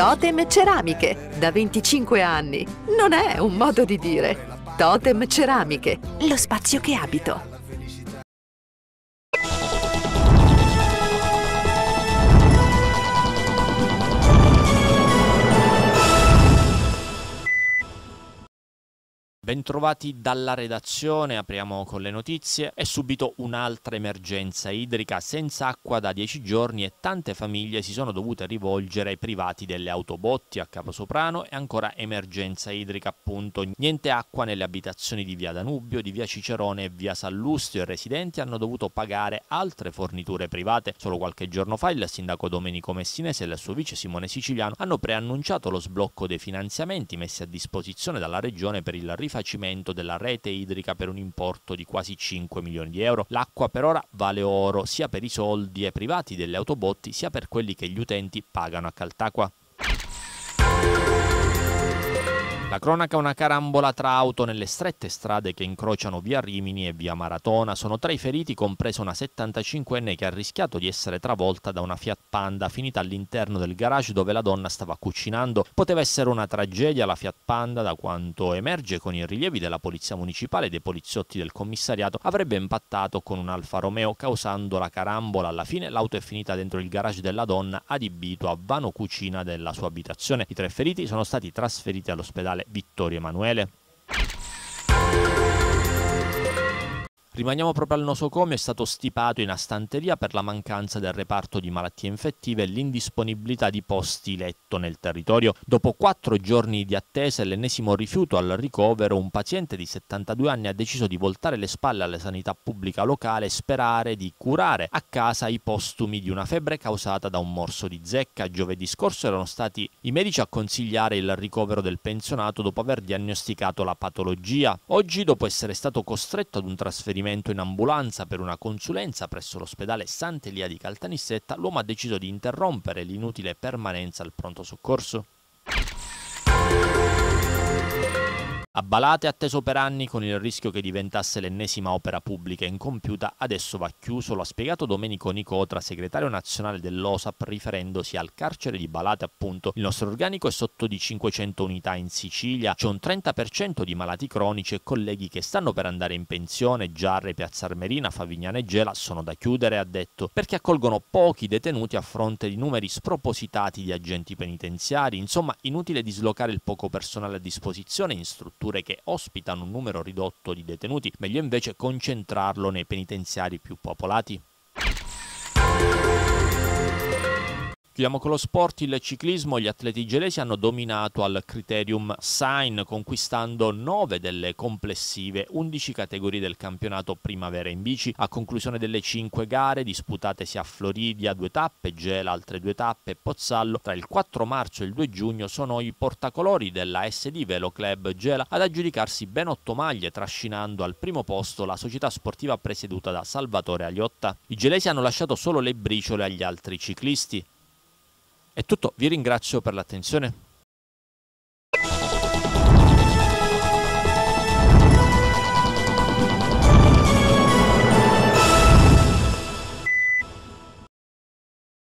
Totem Ceramiche, da 25 anni. Non è un modo di dire. Totem Ceramiche, lo spazio che abito. Bentrovati dalla redazione, apriamo con le notizie. È subito un'altra emergenza idrica senza acqua da dieci giorni e tante famiglie si sono dovute rivolgere ai privati delle autobotti a Caposoprano e ancora emergenza idrica appunto. Niente acqua nelle abitazioni di via Danubio, di via Cicerone e via Sallustio. I residenti hanno dovuto pagare altre forniture private. Solo qualche giorno fa il sindaco Domenico Messinese e il suo vice Simone Siciliano hanno preannunciato lo sblocco dei finanziamenti messi a disposizione dalla regione per il rifacimento rifacimento della rete idrica per un importo di quasi 5 milioni di euro. L'acqua per ora vale oro sia per i soldi ai privati delle autobotti sia per quelli che gli utenti pagano a Caltacqua. La cronaca è una carambola tra auto nelle strette strade che incrociano via Rimini e via Maratona. Sono tra i feriti compresa una 75enne che ha rischiato di essere travolta da una Fiat Panda finita all'interno del garage dove la donna stava cucinando. Poteva essere una tragedia la Fiat Panda da quanto emerge con i rilievi della polizia municipale e dei poliziotti del commissariato avrebbe impattato con un Alfa Romeo causando la carambola. Alla fine l'auto è finita dentro il garage della donna adibito a vano cucina della sua abitazione. I tre feriti sono stati trasferiti all'ospedale Vittorio Emanuele? Rimaniamo proprio al nosocomio, è stato stipato in astanteria per la mancanza del reparto di malattie infettive e l'indisponibilità di posti letto nel territorio. Dopo quattro giorni di attesa e l'ennesimo rifiuto al ricovero, un paziente di 72 anni ha deciso di voltare le spalle alla sanità pubblica locale e sperare di curare a casa i postumi di una febbre causata da un morso di zecca. Giovedì scorso erano stati i medici a consigliare il ricovero del pensionato dopo aver diagnosticato la patologia. Oggi, dopo essere stato costretto ad un trasferimento trasferimento in ambulanza per una consulenza presso l'ospedale Sant'Elia di Caltanissetta, l'uomo ha deciso di interrompere l'inutile permanenza al pronto soccorso. Abbalate atteso per anni con il rischio che diventasse l'ennesima opera pubblica incompiuta, adesso va chiuso, lo ha spiegato Domenico Nicotra, segretario nazionale dell'OSAP, riferendosi al carcere di Balate appunto. Il nostro organico è sotto di 500 unità in Sicilia, c'è un 30% di malati cronici e colleghi che stanno per andare in pensione, Giarre, Piazza Armerina, Favignana e Gela sono da chiudere, ha detto, perché accolgono pochi detenuti a fronte di numeri spropositati di agenti penitenziari, insomma inutile dislocare il poco personale a disposizione in struttura strutture che ospitano un numero ridotto di detenuti, meglio invece concentrarlo nei penitenziari più popolati? Chiudiamo con lo sport, il ciclismo, gli atleti gelesi hanno dominato al criterium Sign conquistando 9 delle complessive 11 categorie del campionato primavera in bici a conclusione delle 5 gare disputatesi a Floridia due tappe, Gela altre due tappe Pozzallo tra il 4 marzo e il 2 giugno sono i portacolori della SD Velo Club Gela ad aggiudicarsi ben 8 maglie trascinando al primo posto la società sportiva presieduta da Salvatore Aliotta. I gelesi hanno lasciato solo le briciole agli altri ciclisti. È tutto, vi ringrazio per l'attenzione.